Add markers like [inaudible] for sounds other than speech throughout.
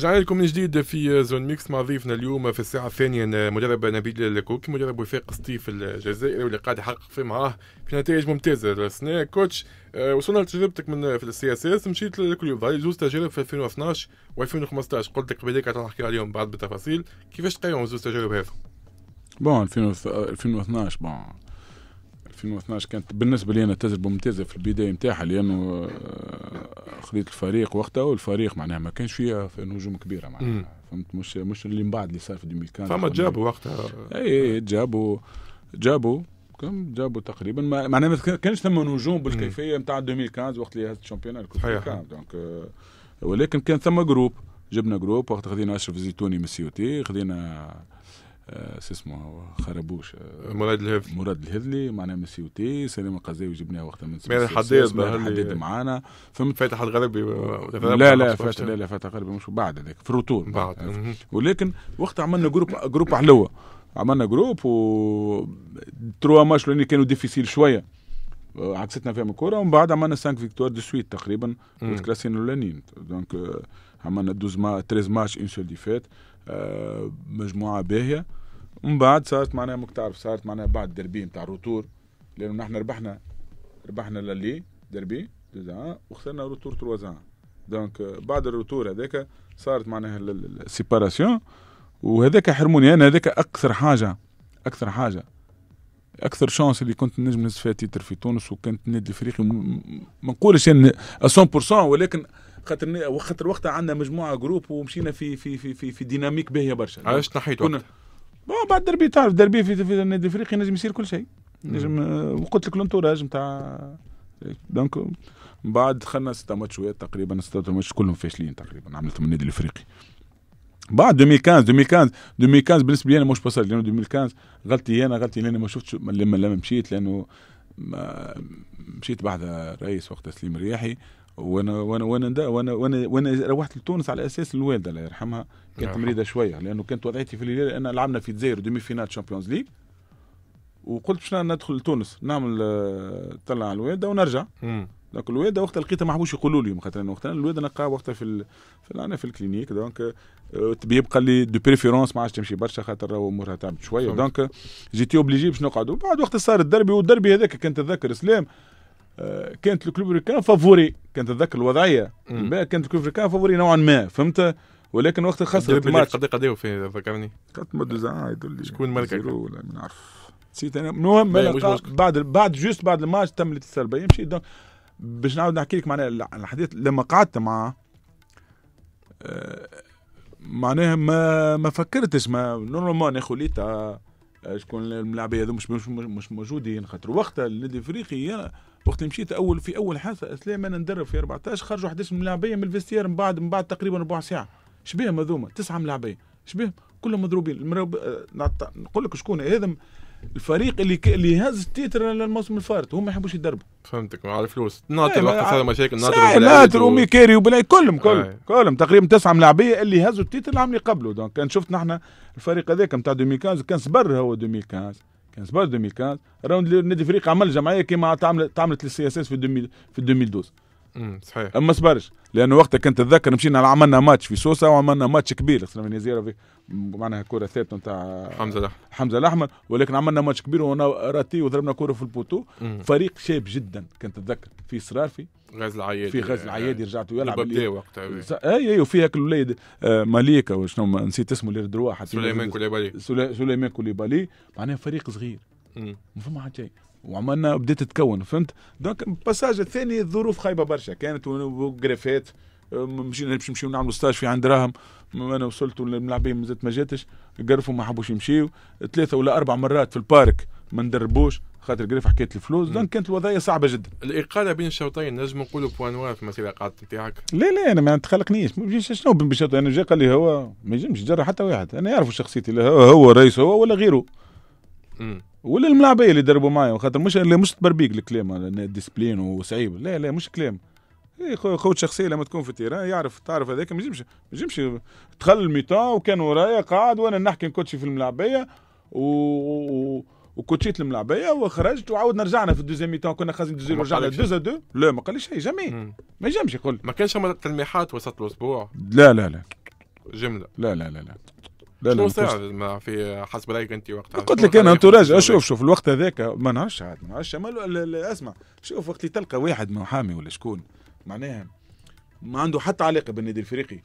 رجعنا لكم من جديد في زون ميكس مع ضيفنا اليوم في الساعة الثانية مدرب نبيل الكوكي مدرب وفاق سطيف الجزائري واللي قاعد يحقق في معاه في نتائج ممتازة السنة كوتش آه، وصلنا لتجربتك من في السي اس اس مشيت لكل يوم ظهر زوز تجارب في 2012 و2015 قلت لك بذاك نحكي عليهم بعض بالتفاصيل كيفاش تقيم زوز تجارب هذو؟ بون 2012 آه، بون 2012 كانت بالنسبه لي انا تجربه ممتازه في البدايه نتاعها لانه آه، خذيت الفريق وقتها والفريق معناها ما كانش فيها في نجوم كبيره معناها فهمت مش مش اللي من بعد اللي صار في 2000 فما جابوا وقتها اي إيه، جابوا جابوا كم جابوا تقريبا ما معناها ما كانش ثم نجوم بالكيفيه نتاع 2015 وقت اللي هزت الشامبيون دونك euh، ولكن كان ثم جروب جبنا جروب وقت خذينا اشرف الزيتوني من السي او تي خذينا شو آه، اسمه خربوش آه، مراد الهذلي مراد الهذلي معنا تي سليم القزاوي جبناه وقتها من سمير الحداد الحداد معنا فهمت فاتح الغربي لا لا فاتح لا لا فاتح الغربي مش بعد هذاك في الروتور بعد ولكن وقتها عملنا جروب جروب حلوه عملنا جروب و تروا ماتش كانوا ديفيسيل شويه آه، عكستنا فيهم الكوره ومن بعد عملنا 5 فيكتوار دو سويت تقريبا كلاسين الاولانيين دونك عملنا 12 ما 13 ماتش اون سول ديفيت مجموعه باهيه ومن بعد صارت معناها تعرف صارت معناها بعد دربي نتاع روتور لانه نحن ربحنا ربحنا للي دربي وخسرنا روتور تروازان دونك بعد الروتور هذاك صارت معناها السيباراسيون وهذاك حرموني انا هذاك اكثر حاجه اكثر حاجه اكثر شانس اللي كنت نجم نزف فيها تيتر في تونس وكانت النادي الافريقي ما نقولش 100% ولكن خاطر خاطر وقتها عندنا مجموعه جروب ومشينا في في في في, في ديناميك باهيه برشا علاش تنحيت وقتها؟ بعد دربي تعرف دربي في, في النادي الافريقي نجم يصير كل شيء نجم آه، وقلت لك الانتوراج نتاع دونك بعد دخلنا ستة ماتشات تقريبا ستة ماتش كلهم فاشلين تقريبا عملتهم النادي الافريقي بعد 2015 2015 2015 بالنسبه لي انا مش بصل لانه 2015 غلطي انا غلطي لاني ما شفتش لما لما مشيت لانه مشيت بعد رئيس وقت تسليم الرياحي وانا وانا وانا وانا وانا, وأنا روحت لتونس على اساس الوالده الله يرحمها كانت مريضه شويه لانه كانت وضعيتي في الهلال انا لعبنا في دزاير ديمي فينال تشامبيونز ليغ وقلت باش ندخل لتونس نعمل آه، طلع على الوالده ونرجع دونك الوالده وقتها لقيتها ما حبوش يقولوا لي خاطر انا وقتها الواد نلقاها وقتها في ال... في انا في الكلينيك دونك آه، الطبيب قال لي دو بريفيرونس ما عادش تمشي برشا خاطر امورها تعبت شويه دونك جيتي اوبليجي باش نقعدوا بعد وقت صار الدربي والدربي هذاك كنت اتذكر اسلام آه، كانت الكلوب كان فافوري كانت اتذكر الوضعيه كانت الكلوب كان فافوري نوعا ما فهمت ولكن وقت خسرت الماتش قد قد فيه ذكرني كانت مدو يقول شكون ملكك ولا ما نعرف نسيت انا المهم بعد بعد جوست بعد الماتش تم الاتصال بيا مشيت دونك باش نعاود نحكي لك معناها الحديث لما قعدت معاه آه، معناها ما ما فكرتش ما نورمالمون ناخذ خليت شكون الملاعبيه هذو مش, مش مش موجودين خاطر وقتها النادي الافريقي وقت مشيت اول في اول حصه اسلام انا ندرب في 14 خرجوا 11 ملاعبيه من الفيستير من بعد من بعد تقريبا ربع ساعه شبيهم هذوما تسعه ملاعبيه شبيهم كلهم مضروبين آه، نقول لك شكون هذا الفريق اللي ك... اللي هز التيتر الموسم الفارط هم ما يحبوش يدربوا فهمتك مع الفلوس ناطر إيه، وقت هذا مشاكل ناطر ناطر ومي كاري وبلاي كلهم كلهم آه. كلهم تقريبا تسعه ملاعبيه اللي هزوا التيتر العام اللي قبله دونك كان شفت نحن الفريق هذاك نتاع 2015 كان سبر هو 2015 كان سبار 2015 راوند نادي الفريق عمل جمعيه كيما تعملت تعملت للسي اس اس في 2012 صحيح اما سبارش لانه وقتها كنت اتذكر مشينا عملنا ماتش في سوسه وعملنا ماتش كبير خسرنا من في معناها كره ثابته نتاع حمزه الاحمر حمزه الاحمر ولكن عملنا ماتش كبير وانا راتي وضربنا كره في البوتو مم. فريق شاب جدا كنت اتذكر في صرافي غاز العيادي في غاز العيادي آه. رجعت يلعب وقتها إيه. اي اي وفيها الوليد آه، مليكه وشنو نسيت اسمه اللي دروا واحد سليمان كوليبالي سليمان كوليبالي معناها فريق صغير ما فما حتى شيء وعملنا بدات تتكون فهمت دونك الباساج الثاني الظروف خايبه برشا كانت وجرافات مشينا باش نمشيو نعملوا ستاج في عند راهم انا وصلت للملاعبين مازالت ما جاتش قرفوا ما حبوش يمشيو ثلاثه ولا اربع مرات في البارك ما ندربوش خاطر قريف حكيت الفلوس دونك كانت الوضعيه صعبه جدا الاقاله بين الشوطين نجم نقولوا بوان واف في مسيره قاعده نتاعك لا لا انا ما نتخلقنيش شنو بين الشوطين انا جا قال لي هو ما ينجمش يجرى حتى واحد انا يعرف شخصيتي هو, هو رئيس هو ولا غيره ولا الملاعبيه اللي دربوا معايا خاطر مش اللي مش تبربيك الكلام ديسبلين وصعيب لا لا مش كلام قوة إيه، شخصية لما تكون في التيران يعرف تعرف هذاك ما يجمش ما يجمش دخل الميتون وكان ورايا قاعد وانا نحكي نكوتشي في الملاعبيه و... و... وكوتشيت الملعبيه وخرجت وعاود رجعنا في الدوزيام ميتون كنا خازين دوزيام رجعنا دوزا دو لا ما قالش شيء جميل ما يجمش يقول ما كانش تلميحات وسط الاسبوع لا لا لا جمله لا لا لا لا لا لا في حسب رايك انت وقتها قلت لك انا انت راجل شوف شوف الوقت هذاك ما نعرفش عاد ما نعرفش اسمع شوف وقت اللي تلقى واحد محامي ولا شكون معناها ما عنده حتى علاقه بالنادي الافريقي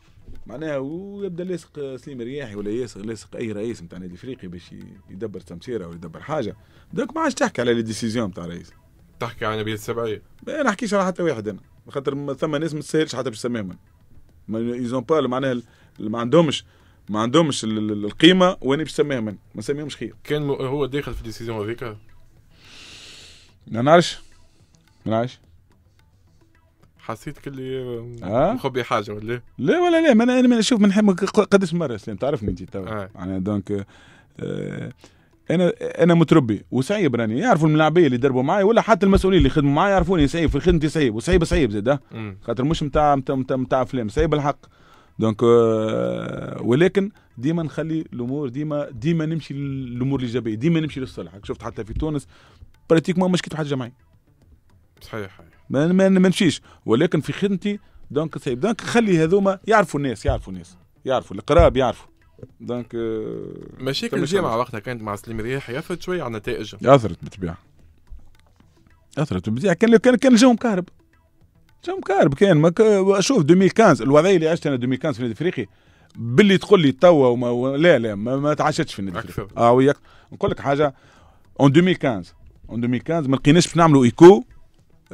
معناها ويبدا لاصق سليم رياحي ولا ياسق لاصق اي رئيس نتاع النادي الافريقي باش يدبر تمسيره ولا يدبر حاجه دوك ما عادش تحكي على لي ديسيزيون نتاع الرئيس تحكي على نبيل السبعيه ما نحكيش على حتى واحد انا خاطر ثم ناس ما تسهلش حتى باش تسميهم ما ايزون با معناها ما عندهمش ما عندهمش القيمه وين باش نسميها من ما نسميهمش خير كان هو داخل في الديسيزيون هذيك ما نعرفش ما نعرفش حسيت كلي آه؟ مخبي حاجه ولا إيه؟ لا ولا لا ما انا انا شوف من حمك قداش مره اسلام تعرفني انت توا آه. يعني دونك آه، انا انا متربي وصعيب راني يعرفوا الملاعبيه اللي دربوا معايا ولا حتى المسؤولين اللي خدموا معايا يعرفوني صعيب في خدمتي صعيب وصعيب صعيب زاد خاطر مش نتاع نتاع نتاع افلام صعيب الحق دونك آه، ولكن ديما نخلي الامور ديما ديما نمشي للامور الايجابيه ديما نمشي للصلح شفت حتى في تونس براتيكمون مش كيف حد جمعيه صحيح ما, ما, نمشيش ولكن في خدمتي دونك سيب دونك خلي هذوما يعرفوا الناس يعرفوا الناس يعرفوا القراب يعرفوا دونك آه، مشاكل الجامعه وقتها كانت مع سليم ريح ياثرت شويه على النتائج اثرت بالطبيعه اثرت بالطبيعه كان كان الجو مكهرب جا مكارب كان مك... شوف 2015 الوضعيه اللي عشتها انا 2015 في النادي الافريقي باللي تقول لي توا وما... لا لا ما, ما تعشتش في النادي الافريقي اه وياك نقول لك حاجه اون 2015 اون 2015 ما لقيناش باش نعملوا ايكو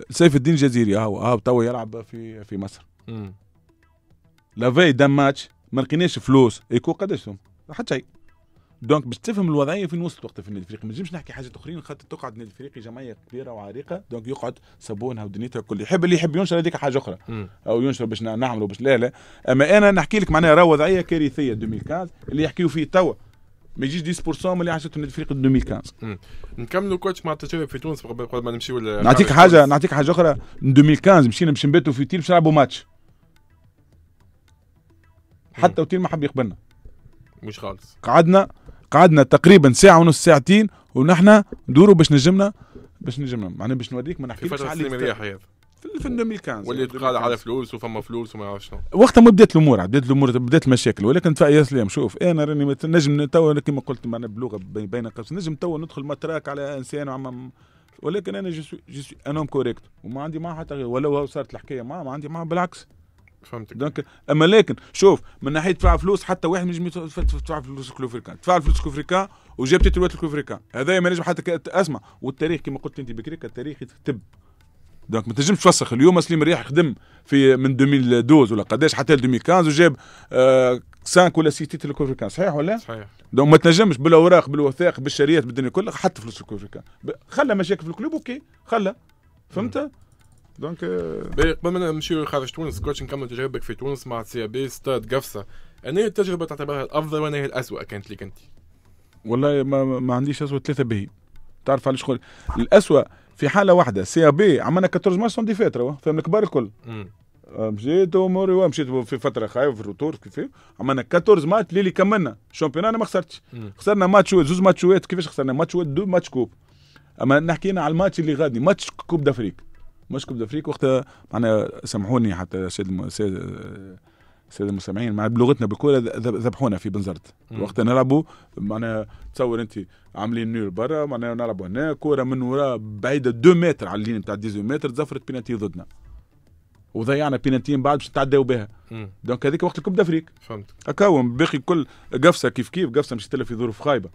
سيف الدين الجزيري هو هاو توا يلعب في في مصر لافي دا ماتش ما لقيناش فلوس ايكو قداش حتى شيء دونك باش تفهم الوضعيه فين وصلت وقتها في النادي الافريقي ما نجمش نحكي حاجه اخرين خاطر تقعد النادي الافريقي جمعيه كبيره وعريقه دونك يقعد صابونها ودنيتها الكل يحب اللي يحب ينشر هذيك حاجه اخرى او ينشر باش نعملوا باش لا لا اما انا نحكي لك معناها راه وضعيه كارثيه 2015 اللي يحكيوا فيه توا ما يجيش 10% من اللي عاشت النادي الافريقي 2015 نكملوا كوتش مع التجربه في تونس قبل ما نمشيو نعطيك حاجه نعطيك حاجه اخرى 2015 مشينا باش نباتوا في تيل باش نلعبوا ماتش حتى وتيل ما حب يقبلنا مش خالص قعدنا قعدنا تقريبا ساعه ونص ساعتين ونحن ندوروا باش نجمنا باش نجمنا معناها باش نوريك ما نحكيش على هذا في 2015 واللي تقال على فلوس وفما فلوس وما عرفش شنو وقتها ما بدات الامور بدات الامور بدات المشاكل ولكن يا سلام شوف انا راني نجم تو كما قلت معنا بلغه بين قوسين نجم تو ندخل متراك على انسان وعم ولكن انا جسوي جسوي انا كوريكت وما عندي معاه حتى غير ولو صارت الحكايه معاه ما عندي معاه بالعكس فهمتك دونك اما لكن شوف من ناحيه دفع فلوس حتى واحد جميع تدفع فلوس كلوفريكان دفع فلوس كلوفريكان وجاب تيتروات الكلوفريكان هذا ما نجم حتى اسمع والتاريخ كما قلت انت بكريك التاريخ يتكتب دونك ما تنجمش تفسخ اليوم سليم رياح خدم في من 2012 ولا قداش حتى 2015 وجاب آه 5 ولا 6 تيتر الكوفريكان صحيح ولا؟ صحيح دونك ما تنجمش بالاوراق بالوثائق بالشريات بالدنيا كلها حتى فلوس الكوفريكان خلى مشاكل في الكلوب اوكي خلى فهمت؟ دونك قبل ما نمشيو لخارج تونس كوتش نكمل تجربتك في تونس مع سي بي ستاد قفصه انا التجربه تعتبرها الافضل وانا هي الاسوء كانت ليك انت والله ما, ما عنديش اسوء ثلاثه باهي تعرف علاش شغل الاسوء في حاله واحده سي بي عملنا 14 ماتش سون ديفيت فهم الكبار الكل مشيت اموري ومشيت في فتره خايف في الروتور كيف عملنا 14 ماتش اللي كملنا الشامبيون انا ما خسرتش خسرنا ماتش زوز ماتشوات كيفاش خسرنا ماتش دو ماتش كوب اما نحكينا على الماتش اللي غادي ماتش كوب دافريك مش كوب دافريك وقتها معناها سامحوني حتى سيد الساده المستمعين مع بلغتنا بالكورة ذبحونا في بنزرت وقتها نلعبوا معناها تصور انت عاملين نور برا معناها نلعبوا هنا كورة من وراء بعيده 2 متر على اللين نتاع 18 متر تزفرت بيناتي ضدنا وضيعنا بينالتين بعد باش نتعداو بها دونك هذيك وقت الكوب دافريك فهمت هكا باقي الكل قفصه كيف كيف قفصه مش في ظروف خايبه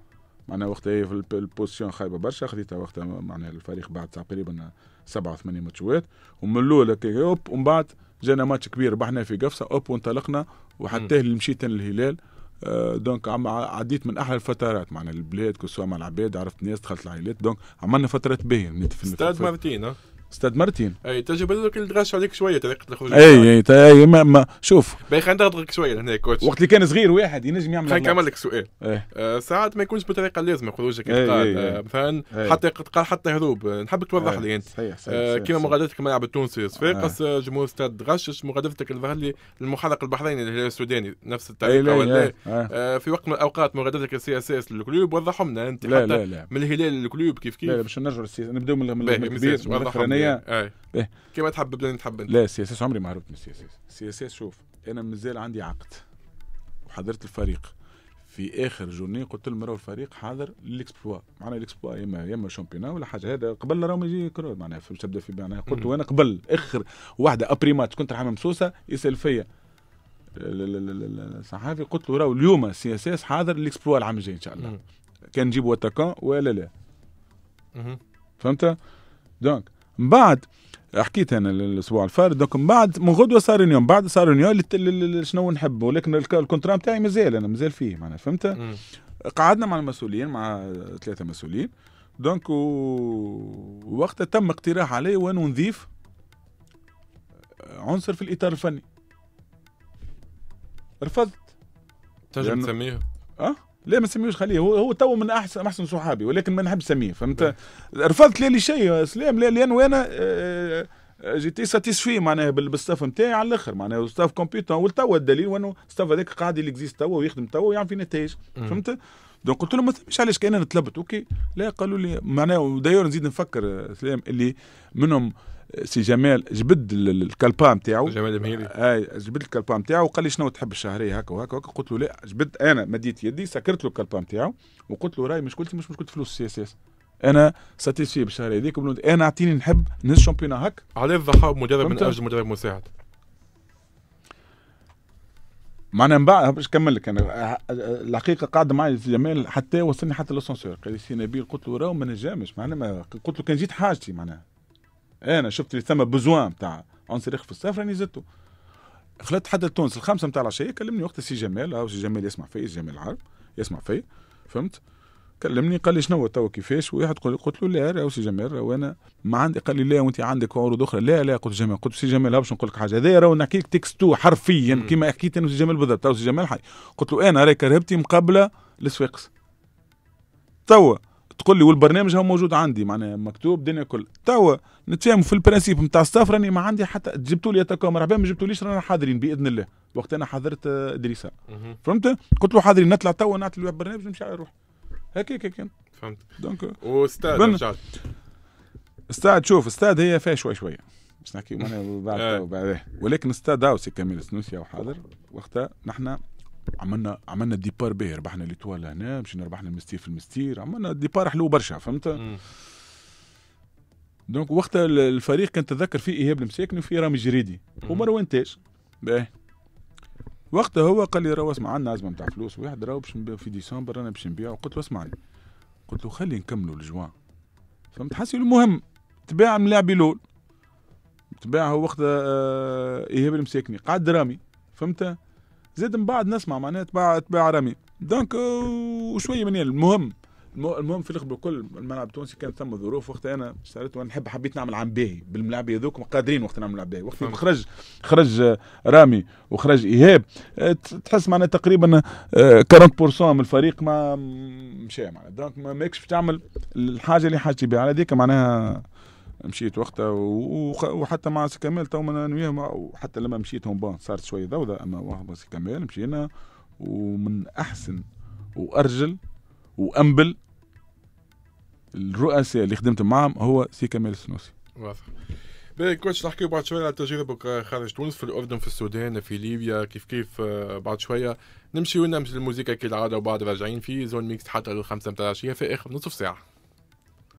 معناها وقتها إيه هي في البوزيسيون خايبه برشا خذيتها وقتها معناها الفريق بعد تقريبا سبعة ثمانية ماتشات ومن الاول اوب ومن بعد جانا ماتش كبير ربحنا في قفصه اوب وانطلقنا وحتى اللي مشيت للهلال آه، دونك دونك عديت من احلى الفترات معنا البلاد كسوا مع العباد عرفت ناس دخلت العائلات دونك عملنا فترات باهيه ستاد مارتين استاذ مارتين اي التجربه هذوك اللي عليك شويه طريقه الخروج اي اي اي ما, ما شوف باغي نضغطك شويه هنا كوتش وقت اللي كان صغير واحد ينجم يعمل خليني نكمل لك سؤال ايه. آه ساعات ما يكونش بالطريقه اللازمه خروجك إيه،, ايه ايه. آه، مثلا إيه. حتى قال حتى هروب آه، نحبك توضح إيه. لي انت صحيح صحيح آه كيما مغادرتك الملعب التونسي صفاقس آه، جمهور استاد غشش مغادرتك الظهر لي المحرق البحريني الهلال السوداني نفس الطريقه ولا في وقت من الاوقات مغادرتك السي اس اس للكلوب وضحهم لنا انت حتى من الهلال للكلوب كيف كيف لا باش نرجعوا نبداو من الكبير هي ايه. اي إيه؟ كيما تحب انت؟ لا السياسات عمري ما هربت من السياسات السياسات شوف انا مازال عندي عقد وحضرت الفريق في اخر جورني قلت لهم راهو الفريق حاضر للاكسبلوا معناها الاكسبلوا يا اما يا اما شامبيون ولا حاجه هذا قبل راهو ما يجي كرو معناها في تبدا في معناها قلت وانا قبل اخر واحده ابري ماتش كنت راح ممسوسه يسال فيا الصحافي قلت له راهو اليوم سي اس اس حاضر للاكسبلوا العام الجاي ان شاء الله كان نجيبوا اتاكون ولا لا فهمت دونك من بعد حكيت انا الاسبوع الفارد دوك من بعد من غدوه صار اليوم بعد صار اليوم شنو نحب ولكن الكونترا نتاعي مازال انا مازال فيه معنا فهمت قعدنا مع المسؤولين مع ثلاثه مسؤولين دونك وقتها تم اقتراح علي وين نضيف عنصر في الاطار الفني رفضت تنجم تسميه اه لا ما نسميوش خليه هو هو تو من احسن احسن صحابي ولكن ما نحب نسميه فهمت رفضت لي شيء سلام لي لانه انا آه، آه، جيتي ساتيسفي معناها بالستاف نتاعي على الاخر معناها ستاف كومبيتون والتوا الدليل وانه ستاف هذاك قاعد يليكزيست تو ويخدم توا ويعمل في نتائج فهمت دونك قلت لهم مش علاش كان انا تلبت اوكي لا قالوا لي معناها ودايور نزيد نفكر سلام اللي منهم سي جمال جبد الكلبا نتاعو جمال المهيري اي آه، جبد الكلبا نتاعو وقال لي شنو تحب الشهريه هكا وهكا وهكا قلت له لا جبد انا مديت يدي سكرت له الكلبا نتاعو وقلت له راي مشكلتي مش مشكله فلوس سي اس اس انا ساتيسفي بالشهريه هذيك انا اعطيني نحب نهز شامبيون هكا علاش ضحى مدرب من اجل مدرب مساعد معنا من بعد باش نكمل لك انا أه، أه، الحقيقه قاعد معي في جمال حتى وصلني حتى لاسانسور قال لي سي نبيل قلت له راه ما نجمش معناها قلت له كان جيت حاجتي معناها انا شفت اللي ثم بزوان تاع عنصر يخفي الصيف راني زدته خلت حتى تونس الخمسه نتاع العشيه كلمني وقت سي جمال او سي جمال يسمع سي جمال العرب يسمع في فهمت كلمني قال لي شنو توا كيفاش واحد قلت له لا راهو سي جمال راهو انا ما عندي قال لي لا وانت عندك عروض اخرى لا لا قلت جمال قلت سي جمال باش نقول لك حاجه هذايا راهو نحكي لك تكستو حرفيا كما حكيت انا سي جمال بالضبط سي جمال حي قلت له انا راهي كرهبتي مقابله لسويقس توا تقول لي والبرنامج هو موجود عندي معناها مكتوب دنيا كل توا نتفاهموا في البرانسيب نتاع الصف راني ما عندي حتى جبتوا لي تكا مرحبا ما جبتوليش رانا حاضرين باذن الله وقت انا حضرت ادريسا آه، فهمت قلت له حاضرين نطلع توا نعطي البرنامج نمشي على روحي هكاك كان فهمت دونك واستاذ بن... استاذ شوف استاذ هي فيها شوي شوي باش نحكي معناها بعد [laughs] آه. ولكن استاد هاوسي كامل سنوسيا وحاضر وقتها نحن عملنا عملنا ديبار باهي ربحنا ليتوال هنا مشينا ربحنا المستير في المستير عملنا ديبار حلو برشا فهمت دونك وقتها الفريق كان تذكر فيه ايهاب المساكني وفيه رامي جريدي ومروان تاج باهي وقتها هو قال لي راهو اسمع عندنا ازمه نتاع فلوس واحد راهو باش في ديسمبر انا باش نبيع قلت له اسمعني قلت له خلي نكملوا الجوان فهمت حسي المهم تباع ملاعبي لول تباع هو وقتها آه، ايهاب المساكني قعد رامي فهمت زاد من بعد نسمع معناها تباع تباع رامي دونك آه، وشويه من المهم المهم في الاخر بكل الملعب التونسي كان ثم ظروف وقتها انا اشتريت وانا نحب حبيت نعمل عام باهي بالملاعب هذوك قادرين وقت نعمل عام باهي وقت خرج خرج آه، رامي وخرج ايهاب آه، تحس معنا تقريبا 40% من الفريق ما مشى معناها دونك ماكش تعمل الحاجه اللي حاجتي بها على ذيك معناها مشيت وقتها وحتى مع سي كمال تو انا وياه وحتى لما مشيت هون بون صارت شويه ضوضاء اما واحد سي كمال مشينا ومن احسن وارجل وانبل الرؤساء اللي خدمت معهم هو سي كمال السنوسي واضح باهي كوتش نحكي بعد شويه على تجاربك خارج تونس في الاردن في السودان في ليبيا كيف كيف بعد شويه نمشي ونمشي الموسيقى كالعاده وبعد راجعين في زون ميكس حتى الخمسه متاع العشيه في اخر نصف ساعه